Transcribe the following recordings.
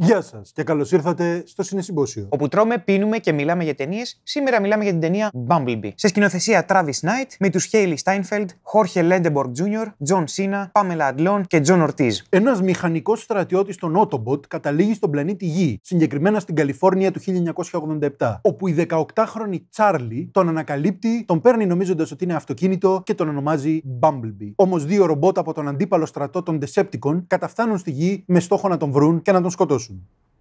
Γεια σας και καλώς ήρθατε στο Συνεσυμπόσιο. Όπου τρώμε, πίνουμε και μιλάμε για ταινίες. Σήμερα μιλάμε για την ταινία Bumblebee. Σε σκηνοθεσία Travis Knight με τους Χέιλι Στάινφελντ, Χόρχε Λέντεμπορκ Τζούνιορ, Τζον Σίνα, Πάμελα Αντλόν και Τζον Ορτίζ. Ένας μηχανικός στρατιώτης των Autobot καταλήγει στον πλανήτη Γη, συγκεκριμένα στην Καλιφόρνια του 1987, όπου η 18χρονη Τσάρλι τον ανακαλύπτει, τον παίρνει νομίζοντας ότι είναι αυτοκίνητο και τον ονομάζει Bumblebee. Όμως δύο ρομπότ από τον αντίπαλο στρατό των Decepticon καταφτάνουν στη Γη με στόχο να τον βρουν και να τον σκοτώσουν.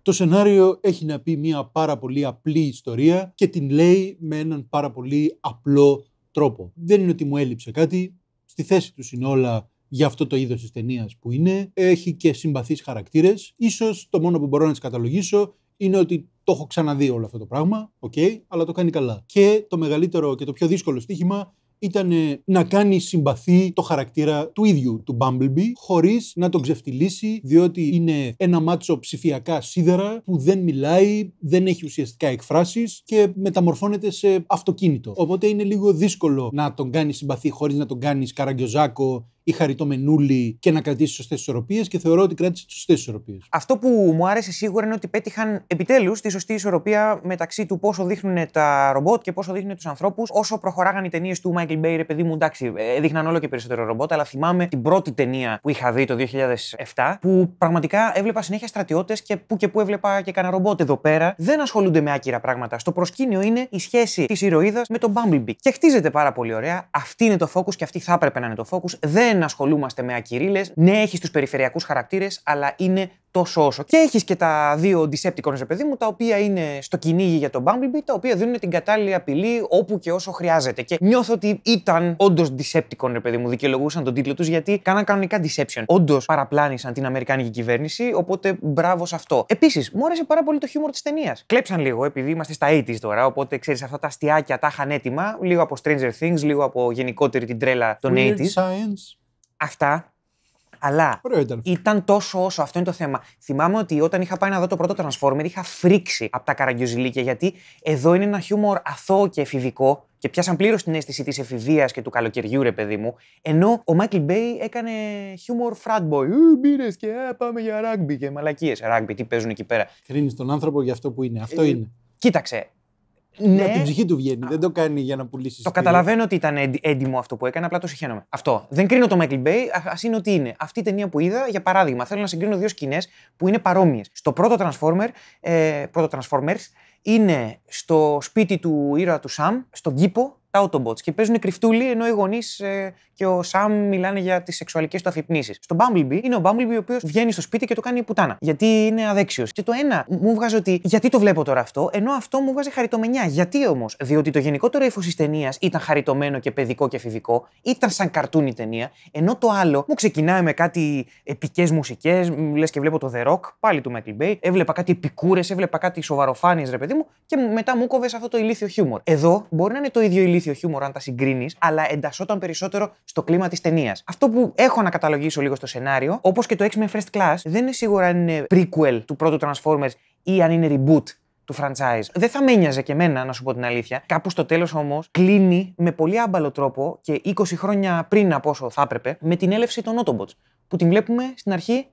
Το σενάριο έχει να πει μια πάρα πολύ απλή ιστορία και την λέει με έναν πάρα πολύ απλό τρόπο. Δεν είναι ότι μου έλειψε κάτι, στη θέση του είναι όλα για αυτό το είδος της ταινίας που είναι. Έχει και συμπαθείς χαρακτήρες. ίσως το μόνο που μπορώ να τις καταλογίσω είναι ότι το έχω ξαναδεί όλο αυτό το πράγμα, οκ, okay, αλλά το κάνει καλά. Και το μεγαλύτερο και το πιο δύσκολο στοίχημα ήταν ε, να κάνει συμπαθή το χαρακτήρα του ίδιου του Bumblebee χωρίς να τον ξεφτυλίσει διότι είναι ένα μάτσο ψηφιακά σίδερα που δεν μιλάει, δεν έχει ουσιαστικά εκφράσεις και μεταμορφώνεται σε αυτοκίνητο. Οπότε είναι λίγο δύσκολο να τον κάνει συμπαθή χωρίς να τον κάνεις καραγκιοζάκο ή χαριτομενούλη και να κρατήσει σωστές ισορροπίες και θεωρώ ότι κράτησε τις σωστές ισορροπίες. Αυτό που μου άρεσε σίγουρα είναι ότι πέτυχαν επιτέλους τη σωστή ισορροπία μεταξύ του πόσο δείχνουν τα ρομπότ και πόσο δείχνουν τους ανθρώπους. Όσο προχωράγαν οι ταινίες του Michael Bay, παιδί μου, εντάξει, ε, δείχναν όλο και περισσότερο ρομπότ, αλλά θυμάμαι την πρώτη ταινία που είχα δει το 2007, που πραγματικά έβλεπα συνέχεια στρατιώτες και που και που έβλεπα και κανένα ρομπότ εδώ πέρα. Δεν ασχολούνται με άκυρα πράγματα. Στο προσκήνιο είναι η σχέση της ηρωίδας με τον Bumblebee. Και χτίζεται πάρα πολύ ωραία. Αυτή είναι το focus και αυτή θα έπρεπε να είναι το focus. Δεν δεν ασχολούμαστε με ακυρίλε. Ναι, έχεις τους περιφερειακούς χαρακτήρες, αλλά είναι τόσο όσο. Και έχεις και τα δύο ρε παιδί μου, τα οποία είναι στο κυνήγι για τον Bumblebee, τα οποία δίνουν την κατάλληλη απειλή όπου και όσο χρειάζεται. Και νιώθω ότι ήταν όντως Decepticon, ρε παιδί μου, δικαιολογούσαν τον τίτλο τους γιατί κάναν κανονικά Deception. Όντως παραπλάνησαν την Αμερικάνικη κυβέρνηση, οπότε μπράβο σε αυτό. Επίσης, μου άρεσε πάρα πολύ το χιούμορ της ταινίας. Κλέψαν λίγο, επειδή είμαστε στα 80 τώρα, οπότε ξέρεις αυτά τα αστιάκια τα είχαν έτοιμα, λίγο από Stranger Things, λίγο από γενικότερη την τρέλα των Weird 80 Science. Αυτά. Αλλά ήταν. ήταν. τόσο όσο. Αυτό είναι το θέμα. Θυμάμαι ότι όταν είχα πάει να δω το πρώτο Transformer, είχα φρίξει από τα καραγκιουζιλίκια γιατί εδώ είναι ένα χιούμορ αθώο και εφηβικό και πιάσαν πλήρως την αίσθηση της εφηβείας και του καλοκαιριού, ρε παιδί μου. Ενώ ο Μάικλ Μπέι έκανε χιούμορ frat boy. Μπήρε και πάμε για ράγκμπι και μαλακίες. Ράγκμπι, τι παίζουν εκεί πέρα. Κρίνει τον άνθρωπο για αυτό που είναι. Αυτό ε, είναι. Κοίταξε, ναι. Από ναι, την ψυχή του βγαίνει. Δεν το κάνει για να πουλήσεις. Το καταλαβαίνω ότι ήταν έντιμο αυτό που έκανε, απλά το συγχαίρομαι. Αυτό. Δεν κρίνω το Michael Bay, α είναι ότι είναι. Αυτή η ταινία που είδα, για παράδειγμα, θέλω να συγκρίνω δύο σκηνές που είναι παρόμοιες. Στο πρώτο Transformer, ε, πρώτο Transformers, είναι στο σπίτι του ήρωα του Σαμ, στον κήπο, Autobots και παίζουν κρυφτούλοι ενώ οι γονείς ε, και ο Σαμ μιλάνε για τις σεξουαλικές του αφυπνήσεις. Στο Bumblebee είναι ο Bumblebee ο οποίος βγαίνει στο σπίτι και το κάνει πουτάνα. Γιατί είναι αδέξιος. Και το ένα μου βγάζει ότι γιατί το βλέπω τώρα αυτό, ενώ αυτό μου βγάζει χαριτομενιά. Γιατί όμως, διότι το γενικότερο ύφος της ταινίας ήταν χαριτωμένο και παιδικό και εφηβικό, ήταν σαν καρτούν η ταινία, ενώ το άλλο μου ξεκινάει με κάτι επικές μουσικές, λες και βλέπω το The Rock, πάλι του Michael Bay, έβλεπα κάτι επικούρες, έβλεπα κάτι σοβαροφάνειες ρε παιδί μου και μετά μου κόβες αυτό το ηλίθιο χιούμορ. Εδώ μπορεί να είναι το ίδιο ηλίθιο χιούμορ, αν τα συγκρίνεις, αλλά εντασσόταν περισσότερο στο κλίμα της ταινίας. Αυτό που έχω να καταλογίσω λίγο στο σενάριο, όπως και το X-Men First Class, δεν είναι σίγουρα αν είναι prequel του πρώτου Transformers ή αν είναι reboot του franchise. Δεν θα με ένοιαζε και εμένα, να σου πω την αλήθεια. Κάπου στο τέλος όμως κλείνει με πολύ άμπαλο τρόπο και 20 χρόνια πριν από όσο θα έπρεπε με την έλευση των Autobots. Που την βλέπουμε στην αρχή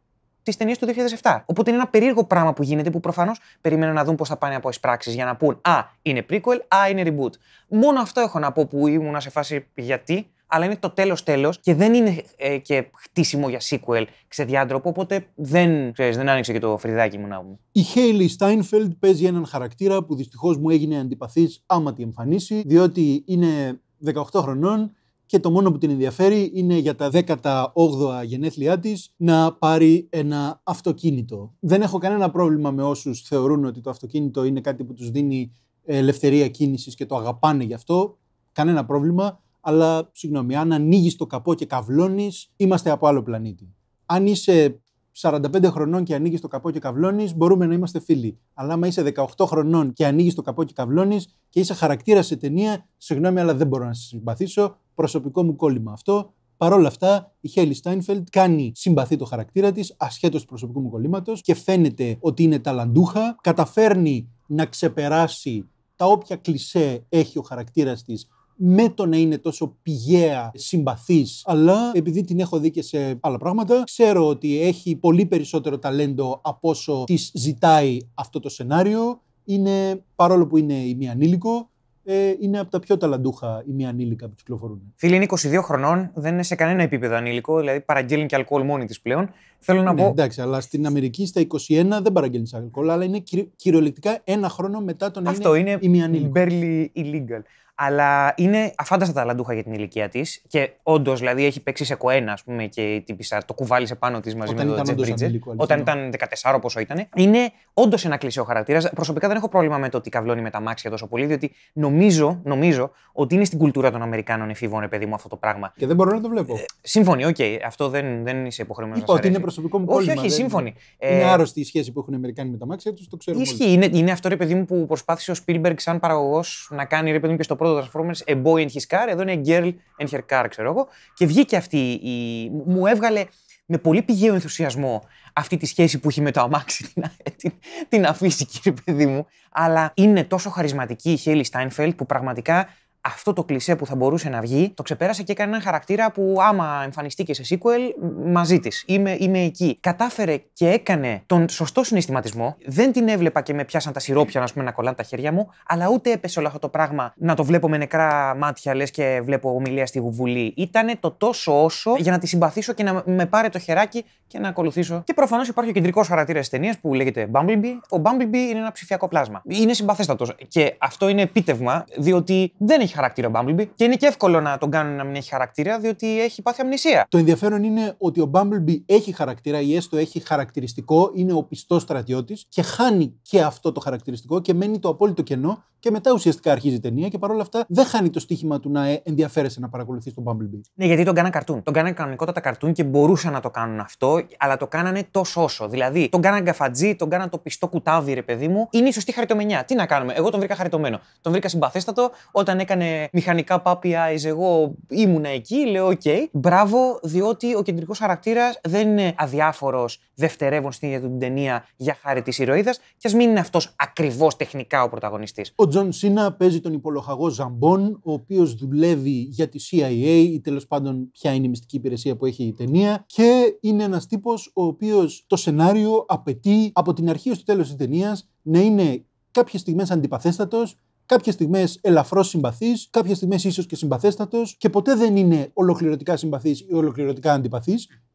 Της ταινίας του 2007. Οπότε είναι ένα περίεργο πράγμα που γίνεται που προφανώς περιμένουν να δουν πώς θα πάνε από τις για να πούν Α, είναι prequel, Α, είναι reboot. Μόνο αυτό έχω να πω που ήμουν σε φάση γιατί, αλλά είναι το τέλος τέλος και δεν είναι ε, και χτίσιμο για sequel ξεδιάντροπο. Οπότε δεν, ξέρεις, δεν άνοιξε και το φρυδάκι μου να μου. Η Χέιλι Στάινφελντ παίζει έναν χαρακτήρα που δυστυχώς μου έγινε αντιπαθής άμα τη εμφανίσει, διότι είναι 18 χρονών και το μόνο που την ενδιαφέρει είναι για τα 18α γενέθλιά της να πάρει ένα αυτοκίνητο. Δεν έχω κανένα πρόβλημα με όσους θεωρούν ότι το αυτοκίνητο είναι κάτι που τους δίνει ε, ελευθερία κίνησης και το αγαπάνε γι' αυτό. Κανένα πρόβλημα. Αλλά συγγνώμη, αν ανοίγεις το καπό και καβλώνεις, είμαστε από άλλο πλανήτη. Αν είσαι 45 χρονών και ανοίγεις το καπό και καβλώνεις, μπορούμε να είμαστε φίλοι. Αλλά άμα είσαι 18 χρονών και ανοίγεις το καπό και καβλώνεις και είσαι χαρακτήρας σε ταινία, συγγνώμη, αλλά δεν μπορώ να σε συμπαθήσω. Προσωπικό μου κόλλημα αυτό. Παρ' όλα αυτά, η Χέλι Στάινφελτ κάνει συμπαθή το χαρακτήρα της, ασχέτως του προσωπικού μου κολλήματος και φαίνεται ότι είναι ταλαντούχα. Καταφέρνει να ξεπεράσει τα όποια κλισέ έχει ο χαρακτήρας της με το να είναι τόσο πηγαία συμπαθής, αλλά επειδή την έχω δει και σε άλλα πράγματα, ξέρω ότι έχει πολύ περισσότερο ταλέντο από όσο της ζητάει αυτό το σενάριο. Είναι, παρόλο που είναι η μία ανήλικο, ε, είναι από τα πιο ταλαντούχα η μία ανήλικα που κυκλοφορούν. Φίλοι, είναι 22 χρονών, δεν είναι σε κανένα επίπεδο ανήλικο, δηλαδή παραγγέλνει και αλκοόλ μόνη της πλέον. Θέλω να ναι, πω. Εντάξει, αλλά στην Αμερική στα 21 δεν παραγγέλνεις αλκοόλ, αλλά είναι κυριολεκτικά ένα χρόνο μετά τον Αυτό είναι, είναι η Barely illegal. Αλλά είναι αφάνταστα ταλαντούχα για την ηλικία της. Και όντως, δηλαδή, έχει παίξει σε κοένα, ας πούμε, και τύπησα, το κουβάλισε πάνω της μαζί όταν με τον Τζεφρίτζερ. Όταν ήταν 14, πόσο ήταν. Είναι όντως ένα κλεισιο χαρακτήρας. Προσωπικά δεν έχω πρόβλημα με το ότι καυλώνει με τα μάξια τόσο πολύ, διότι νομίζω, νομίζω ότι είναι στην κουλτούρα των Αμερικάνων εφήβων, παιδί μου, αυτό το πράγμα. Και δεν μπορώ να το βλέπω. Ε, σύμφωνοι, οκ. Okay. Αυτό δεν, δεν είσαι υποχρεωμένος να το ότι είναι προσωπικό μου πρόβλημα. Όχι, όχι, σύμφωνοι. Είναι ε... άρρωστη η σχέση που έχουν οι Αμερικάνοι με τα μάξια τους, το ξέρω. Ισχύει. Είναι, είναι αυτό, ρε παιδί μου, που προσπάθησε ο Σπίλμπεργκ σαν παραγωγός να κάνει, ρε παιδί μου, και στο πρώτο Transformers A Boy and His Car, εδώ είναι A Girl and Her Car, ξέρω εγώ. Και βγήκε αυτή η. Μου έβγαλε με πολύ πηγαίο ενθουσιασμό αυτή τη σχέση που έχει με το αμάξι την, την, αφήσει, κύριε παιδί μου. Αλλά είναι τόσο χαρισματική η Χέλη Στάινφελτ που πραγματικά αυτό το κλισέ που θα μπορούσε να βγει, το ξεπέρασε και έκανε έναν χαρακτήρα που άμα εμφανιστεί και σε sequel, μαζί της. Είμαι, είμαι εκεί. Κατάφερε και έκανε τον σωστό συναισθηματισμό. Δεν την έβλεπα και με πιάσαν τα σιρόπια να, πούμε, να κολλάνε τα χέρια μου, αλλά ούτε έπεσε όλο αυτό το πράγμα να το βλέπω με νεκρά μάτια, λες και βλέπω ομιλία στη Βουλή. Ήταν το τόσο όσο για να τη συμπαθήσω και να με πάρει το χεράκι και να ακολουθήσω. Και προφανώς υπάρχει ο κεντρικός χαρακτήρας της ταινίας που λέγεται Bumblebee. Ο Bumblebee είναι ένα ψηφιακό πλάσμα. Είναι συμπαθέστατος. Και αυτό είναι επίτευγμα, διότι δεν έχει χαρακτήρα ο Bumblebee. Και είναι και εύκολο να τον κάνουν να μην έχει χαρακτήρα, διότι έχει πάθει αμνησία. Το ενδιαφέρον είναι ότι ο Bumblebee έχει χαρακτήρα ή έστω έχει χαρακτηριστικό, είναι ο πιστός στρατιώτης και χάνει και αυτό το χαρακτηριστικό και μένει το απόλυτο κενό και μετά ουσιαστικά αρχίζει η ταινία και παρόλα αυτά δεν χάνει το στοίχημα του να ε, ενδιαφέρεσαι να παρακολουθείς τον Bumblebee. Ναι, γιατί τον κάναν καρτούν. Τον κάναν κανονικότατα καρτούν και μπορούσαν να το κάνουν αυτό, αλλά το κάνανε τόσο όσο. Δηλαδή, τον κάναν καφατζή, τον κάναν το πιστό κουτάβι, ρε παιδί μου. Είναι η σωστή χαριτομενιά. Τι να κάνουμε. Εγώ τον βρήκα χαριτωμένο. Τον βρήκα συμπαθέστατο όταν έκανε μηχανικά puppy eyes. Εγώ ήμουνα εκεί, λέω, ok. Μπράβο, διότι ο κεντρικός χαρακτήρας δεν είναι αδιάφορος δευτερεύον στην ίδια του την ταινία για χάρη της ηρωίδας και ας μην είναι αυτός ακριβώς τεχνικά ο πρωταγωνιστής. Τζον Σίνα παίζει τον υπολοχαγό Ζαμπόν, ο οποίος δουλεύει για τη CIA ή τέλος πάντων ποια είναι η μυστική υπηρεσία που έχει η ταινία. Και είναι ένας τύπος ο οποίος το σενάριο απαιτεί από την αρχή ως το τέλος της ταινίας να είναι κάποιες στιγμές αντιπαθέστατος, κάποιες στιγμές ελαφρώς συμπαθής, κάποιες στιγμές ίσως και συμπαθέστατος και ποτέ δεν είναι ολοκληρωτικά συμπαθής ή ολοκληρωτικά αντιπαθής.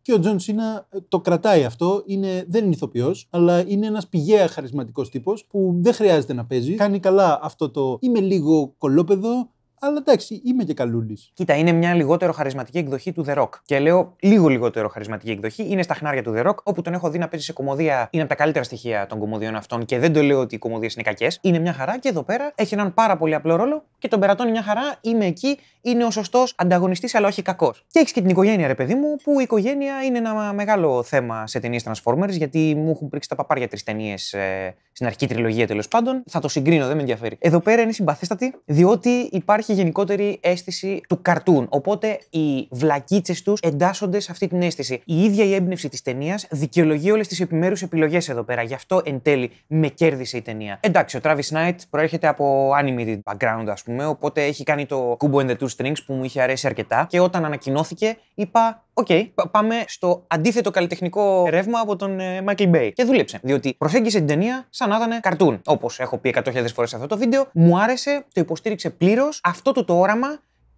Και ο Τζον Σίνα ε, το κρατάει αυτό. Είναι, δεν είναι ηθοποιός, αλλά είναι ένας πηγαία χαρισματικός τύπος που δεν χρειάζεται να παίζει. Κάνει καλά αυτό το. Είμαι λίγο κολόπεδο, αλλά εντάξει, είμαι και καλούλης. Κοίτα, είναι μια λιγότερο χαρισματική εκδοχή του The Rock. Και λέω λίγο λιγότερο χαρισματική εκδοχή. Είναι στα χνάρια του The Rock, όπου τον έχω δει να παίζει σε κομμωδία. Είναι από τα καλύτερα στοιχεία των κομμωδιών αυτών και δεν το λέω ότι οι κομμωδίες είναι κακές. Είναι μια χαρά και εδώ πέρα έχει έναν πάρα πολύ απλό ρόλο και τον περατώνει μια χαρά. Είμαι εκεί, είναι ο σωστός ανταγωνιστής, αλλά όχι κακός. Και έχεις και την οικογένεια, ρε παιδί μου, που η οικογένεια είναι ένα μεγάλο θέμα σε ταινίες Transformers, γιατί μου έχουν πρίξει τα παπάρια τρεις ταινίες ε, στην αρχή τριλογία τέλος πάντων. Θα το συγκρίνω, δεν με ενδιαφέρει. Εδώ πέρα είναι συμπαθέστατη, διότι υπάρχει υπάρχει γενικότερη αίσθηση του καρτούν. Οπότε οι βλακίτσες τους εντάσσονται σε αυτή την αίσθηση. Η ίδια η έμπνευση της ταινίας δικαιολογεί όλες τις επιμέρους επιλογές εδώ πέρα. Γι' αυτό εν τέλει με κέρδισε η ταινία. Εντάξει, ο Travis Knight προέρχεται από animated background, ας πούμε, οπότε έχει κάνει το Kubo and the Two Strings που μου είχε αρέσει αρκετά. Και όταν ανακοινώθηκε, είπα Οκ, okay, πάμε στο αντίθετο καλλιτεχνικό ρεύμα από τον Μάικλ ε, Μπέι Και δούλεψε. Διότι προσέγγισε την ταινία σαν να ήταν καρτούν. Όπως έχω πει 100.000 φορές σε αυτό το βίντεο, μου άρεσε, το υποστήριξε πλήρως. Αυτό το το όραμα,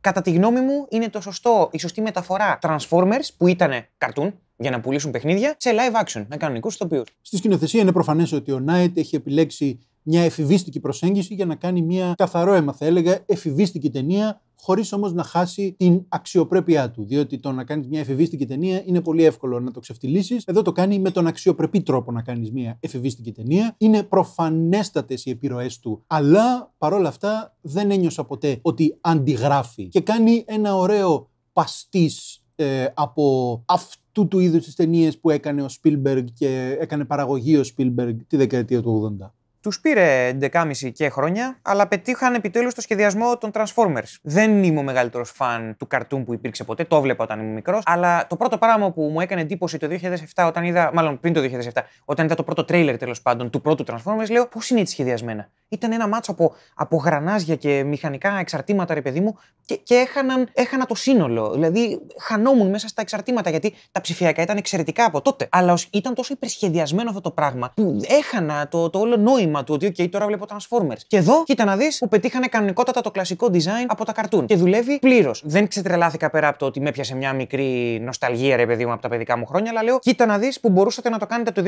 κατά τη γνώμη μου, είναι το σωστό, η σωστή μεταφορά Transformers που ήταν καρτούν για να πουλήσουν παιχνίδια σε live action με κανονικούς τοπίου. Στη σκηνοθεσία είναι προφανές ότι ο Νάιτ έχει επιλέξει μια εφηβίστικη προσέγγιση για να κάνει μια καθαρό αίμα, θα έλεγα, εφηβίστικη ταινία, χωρίς όμως να χάσει την αξιοπρέπειά του. Διότι το να κάνεις μια εφηβίστικη ταινία είναι πολύ εύκολο να το ξεφτυλίσεις. Εδώ το κάνει με τον αξιοπρεπή τρόπο να κάνεις μια εφηβίστικη ταινία. Είναι προφανέστατες οι επιρροές του, αλλά παρόλα αυτά δεν ένιωσα ποτέ ότι αντιγράφει και κάνει ένα ωραίο παστής ε, από αυτό του του είδους τις ταινίες που έκανε ο Σπίλμπεργκ και έκανε παραγωγή ο Spielberg τη δεκαετία του 80. Τους πήρε 11,5 και χρόνια, αλλά πετύχαν επιτέλους το σχεδιασμό των Transformers. Δεν είμαι ο μεγαλύτερος φαν του καρτούν που υπήρξε ποτέ, το βλέπα όταν ήμουν μικρός, αλλά το πρώτο πράγμα που μου έκανε εντύπωση το 2007, όταν είδα, μάλλον πριν το 2007, όταν είδα το πρώτο τρέιλερ τέλος πάντων του πρώτου Transformers, λέω πώς είναι έτσι σχεδιασμένα. Ήταν ένα μάτσο από, από γρανάζια και μηχανικά εξαρτήματα, ρε παιδί μου, και, και έχαναν, έχανα το σύνολο. Δηλαδή, χανόμουν μέσα στα εξαρτήματα, γιατί τα ψηφιακά ήταν εξαιρετικά από τότε. Αλλά ήταν τόσο υπερσχεδιασμένο αυτό το πράγμα που έχανα το, το όλο νόημα αίσθημα του ότι, okay, τώρα βλέπω Transformers. Και εδώ, κοίτα να δεις που πετύχανε κανονικότατα το κλασικό design από τα καρτούν. Και δουλεύει πλήρως. Δεν ξετρελάθηκα πέρα από το ότι με έπιασε μια μικρή νοσταλγία, ρε παιδί μου, από τα παιδικά μου χρόνια, αλλά λέω, κοίτα να δεις που μπορούσατε να το κάνετε το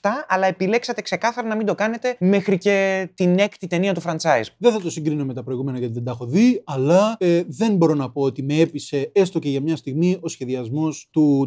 2007, αλλά επιλέξατε ξεκάθαρα να μην το κάνετε μέχρι και την έκτη ταινία του franchise. Δεν θα το συγκρίνω με τα προηγούμενα γιατί δεν τα έχω δει, αλλά ε, δεν μπορώ να πω ότι με έπεισε έστω και για μια στιγμή ο σχεδιασμός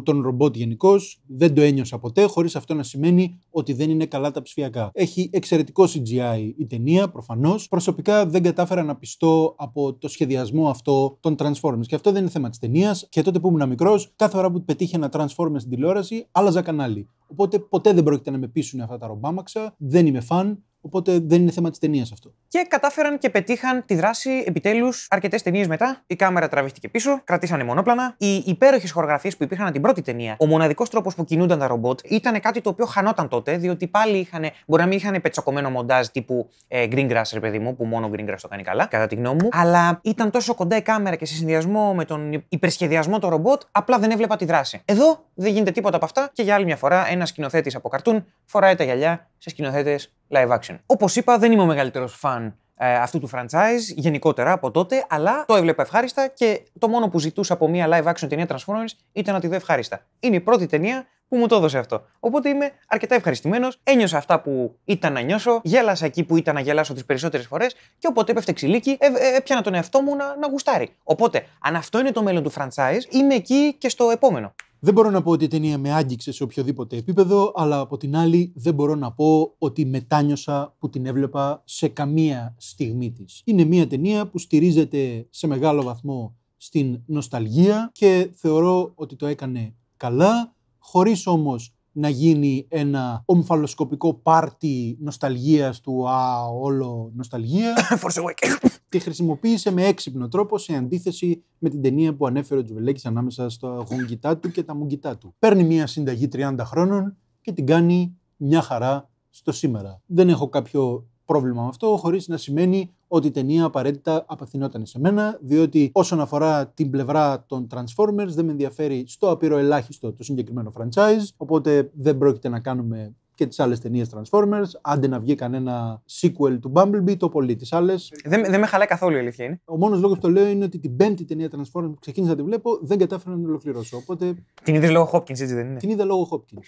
των ρομπότ γενικώς. Δεν το ένιωσα ποτέ, χωρίς αυτό να σημαίνει ότι δεν είναι καλά τα ψηφιακά. Έχει εξαιρετικό CGI η ταινία, προφανώς. Προσωπικά δεν κατάφερα να πιστώ από το σχεδιασμό αυτό των Transformers. Και αυτό δεν είναι θέμα της ταινίας. Και τότε που ήμουν μικρός, κάθε φορά που πετύχε ένα Transformers στην τηλεόραση, άλλαζα κανάλι. Οπότε ποτέ δεν πρόκειται να με πείσουν αυτά τα ρομπάμαξα. Δεν είμαι φαν. Οπότε δεν είναι θέμα της ταινίας αυτό. Και κατάφεραν και πετύχαν τη δράση επιτέλους αρκετές ταινίες μετά. Η κάμερα τραβήχτηκε πίσω, κρατήσανε μονόπλανα. Οι υπέροχες χορογραφίες που υπήρχαν την πρώτη ταινία, ο μοναδικός τρόπος που κινούνταν τα ρομπότ ήταν κάτι το οποίο χανόταν τότε, διότι πάλι είχαν, μπορεί να μην είχαν πετσακωμένο μοντάζ τύπου ε, Greengrass, ρε παιδί μου, που μόνο Greengrass το κάνει καλά, κατά τη γνώμη μου. Αλλά ήταν τόσο κοντά η κάμερα και σε συνδυασμό με τον υπερσχεδιασμό των ρομπότ, απλά δεν έβλεπα τη δράση. Εδώ δεν γίνεται τίποτα από αυτά και για άλλη μια φορά ένας σκηνοθέτης από καρτούν φοράει τα γυαλιά σε σκηνοθέτες live action. Όπως είπα, δεν είμαι ο μεγαλύτερος φαν ε, αυτού του franchise γενικότερα από τότε, αλλά το έβλεπα ευχάριστα και το μόνο που ζητούσα από μια live action ταινία Transformers ήταν να τη δω ευχάριστα. Είναι η πρώτη ταινία που μου το έδωσε αυτό. Οπότε είμαι αρκετά ευχαριστημένος, ένιωσα αυτά που ήταν να νιώσω, γέλασα εκεί που ήταν να γελάσω τις περισσότερες φορές και όποτε έπεφτε ξυλίκι, ε, ε, έπιανα τον εαυτό μου να, να γουστάρει. Οπότε, αν αυτό είναι το μέλλον του franchise, είμαι εκεί και στο επόμενο. Δεν μπορώ να πω ότι η ταινία με άγγιξε σε οποιοδήποτε επίπεδο, αλλά από την άλλη δεν μπορώ να πω ότι μετάνιωσα που την έβλεπα σε καμία στιγμή της. Είναι μια ταινία που στηρίζεται σε μεγάλο βαθμό στην νοσταλγία και θεωρώ ότι το έκανε καλά, χωρίς όμως να γίνει ένα ομφαλοσκοπικό πάρτι νοσταλγίας του «Α, όλο νοσταλγία». τη χρησιμοποίησε με έξυπνο τρόπο σε αντίθεση με την ταινία που ανέφερε ο Τζουβελέκης ανάμεσα στα γονγκιτά του και τα μουγκιτά του. Παίρνει μια συνταγή 30 χρόνων και την κάνει μια χαρά στο σήμερα. Δεν έχω κάποιο πρόβλημα με αυτό, χωρίς να σημαίνει ότι η ταινία απαραίτητα απευθυνόταν σε μένα, διότι όσον αφορά την πλευρά των Transformers, δεν με ενδιαφέρει στο απειροελάχιστο το συγκεκριμένο franchise, οπότε δεν πρόκειται να κάνουμε και τις άλλες ταινίες Transformers. Άντε να βγει κανένα sequel του Bumblebee, το πολύ. Τις άλλες. Δεν, δεν με χαλάει καθόλου η αλήθεια είναι. Ο μόνος λόγος που το λέω είναι ότι την πέμπτη ταινία Transformers που ξεκίνησα να τη βλέπω δεν κατάφερα να την ολοκληρώσω. Οπότε... Την είδες λόγω Hopkins, έτσι δεν είναι. Την είδα λόγω Hopkins.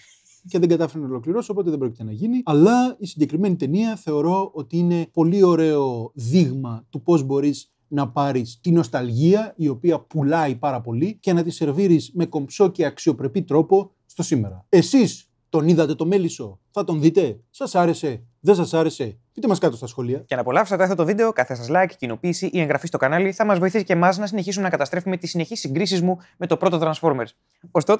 Και δεν κατάφερα να ολοκληρώσω, οπότε δεν πρόκειται να γίνει. Αλλά η συγκεκριμένη ταινία θεωρώ ότι είναι πολύ ωραίο δείγμα του πώς μπορείς να πάρεις τη νοσταλγία, η οποία πουλάει πάρα πολύ, και να τη σερβίρεις με κομψό και αξιοπρεπή τρόπο στο σήμερα. Εσείς τον είδατε το μέλισσο. Θα τον δείτε. Σας άρεσε. Δεν σας άρεσε. Πείτε μας κάτω στα σχολεία. Και να απολαύσετε αυτό το βίντεο, κάθε σας like, κοινοποίηση ή εγγραφή στο κανάλι θα μας βοηθήσει και εμάς να συνεχίσουμε να καταστρέφουμε τις συνεχείς συγκρίσεις μου με το πρώτο Transformers. Ωστόσο.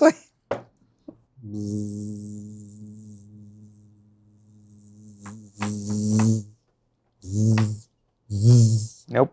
Nope.